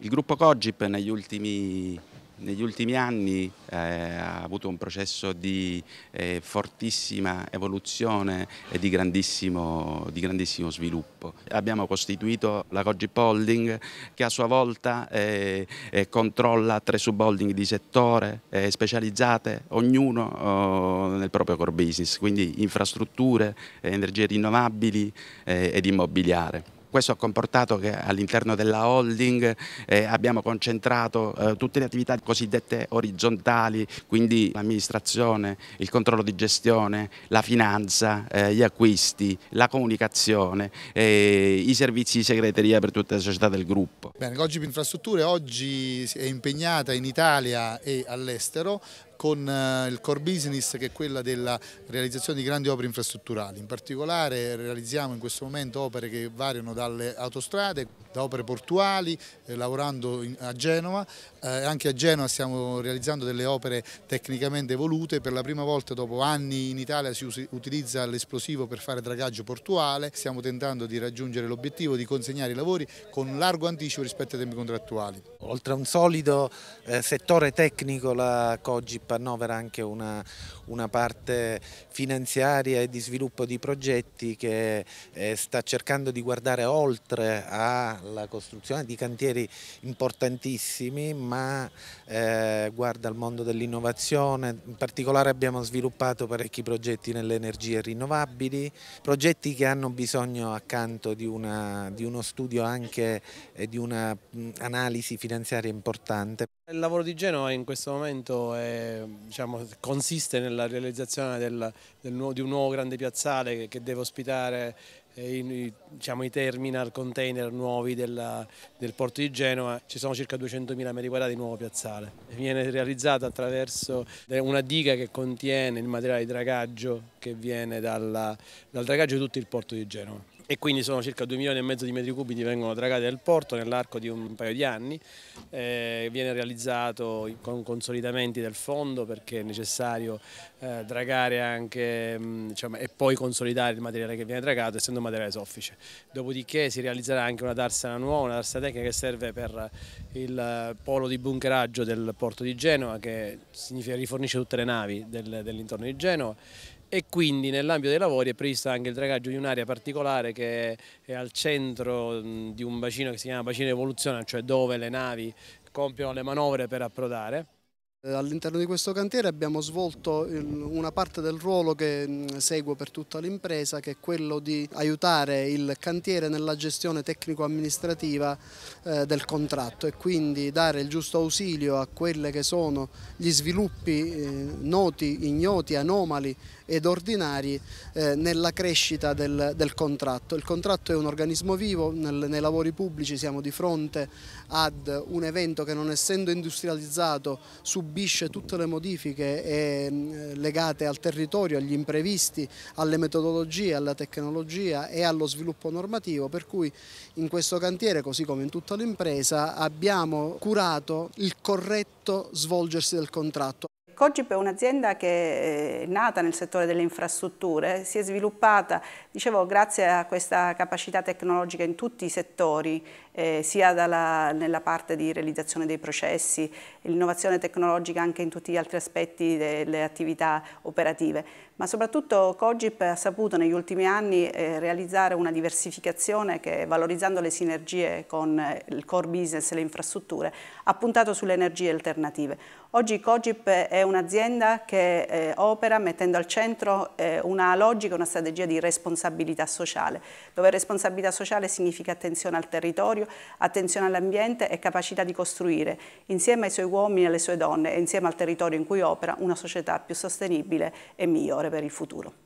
Il gruppo Cogip negli ultimi, negli ultimi anni eh, ha avuto un processo di eh, fortissima evoluzione e di grandissimo, di grandissimo, sviluppo. Abbiamo costituito la Cogip Holding che a sua volta eh, eh controlla tre subholding di settore eh, specializzate, ognuno oh, nel proprio core business, quindi infrastrutture, energie rinnovabili ed immobiliare. Questo ha comportato che all'interno della holding eh, abbiamo concentrato eh, tutte le attività cosiddette orizzontali, quindi l'amministrazione, il controllo di gestione, la finanza, eh, gli acquisti, la comunicazione, eh, i servizi di segreteria per tutte le società del gruppo. Bene, oggi Infrastrutture oggi è impegnata in Italia e all'estero con eh, il core business che è quella della realizzazione di grandi opere infrastrutturali. In particolare realizziamo in questo momento opere che variano dalle autostrade da opere portuali, eh, lavorando a Genova. Eh, anche a Genova stiamo realizzando delle opere tecnicamente evolute, per la prima volta dopo anni in Italia si utilizza l'esplosivo per fare dragaggio portuale, stiamo tentando di raggiungere l'obiettivo di consegnare i lavori con largo anticipo rispetto ai tempi contrattuali. Oltre a un solido eh, settore tecnico la Cogip annovera anche una, una parte finanziaria e di sviluppo di progetti che sta cercando di guardare oltre a alla costruzione di cantieri importantissimi ma eh, guarda al mondo dell'innovazione, in particolare abbiamo sviluppato parecchi progetti nelle energie rinnovabili, progetti che hanno bisogno accanto di, una, di uno studio anche eh, di un'analisi finanziaria importante. Il lavoro di Genova in questo momento è, diciamo, consiste nella realizzazione del, del nuovo, di un nuovo grande piazzale che, che deve ospitare i, diciamo, i terminal container nuovi della, del porto di Genova, ci sono circa 200.000 metri quadrati di nuovo piazzale. Viene realizzato attraverso una diga che contiene il materiale di dragaggio che viene dalla, dal dragaggio di tutto il porto di Genova e quindi sono circa 2 milioni e mezzo di metri cubi che vengono dragati dal porto nell'arco di un paio di anni. Eh, viene realizzato con consolidamenti del fondo perché è necessario eh, dragare anche diciamo, e poi consolidare il materiale che viene dragato essendo un materiale soffice. Dopodiché si realizzerà anche una tarsana nuova, una tarsana tecnica che serve per il polo di bunkeraggio del porto di Genova che rifornisce tutte le navi del, dell'intorno di Genova e quindi nell'ambito dei lavori è prevista anche il dragaggio di un'area particolare che è al centro di un bacino che si chiama bacino evoluzione, cioè dove le navi compiono le manovre per approdare. Eh, all'interno di questo cantiere abbiamo svolto ehm, una parte del ruolo che seguo per tutta l'impresa che è quello di aiutare il cantiere nella gestione tecnico-amministrativa eh, del contratto e quindi dare il giusto ausilio a quelli che sono gli sviluppi eh, noti, ignoti, anomali ed ordinari eh, nella crescita del, del, contratto. Il contratto è un organismo vivo, nel, nei lavori pubblici siamo di fronte ad un evento che non essendo industrializzato subisce tutte le modifiche e, mh, mm, legate al territorio, agli imprevisti, alle metodologie, alla tecnologia e allo sviluppo normativo per cui in questo cantiere così come in tutta l'impresa abbiamo curato il corretto svolgersi del contratto. Cogip è un'azienda che eh, è nata nel settore delle infrastrutture, si è sviluppata, dicevo, grazie a questa capacità tecnologica in tutti i settori, eh, sia dalla, nella parte di realizzazione dei processi, l'innovazione tecnologica anche in tutti gli altri aspetti delle attività operative ma soprattutto Cogip ha saputo negli ultimi anni eh, realizzare una diversificazione che valorizzando le sinergie con eh, il core business e le infrastrutture ha puntato sulle energie alternative. Oggi Cogip è un'azienda che eh, opera mettendo al centro eh, una logica, una strategia di responsabilità sociale, dove responsabilità sociale significa attenzione al territorio, attenzione all'ambiente e capacità di costruire insieme ai suoi uomini e alle sue donne e insieme al territorio in cui opera una società più sostenibile e migliore per il futuro.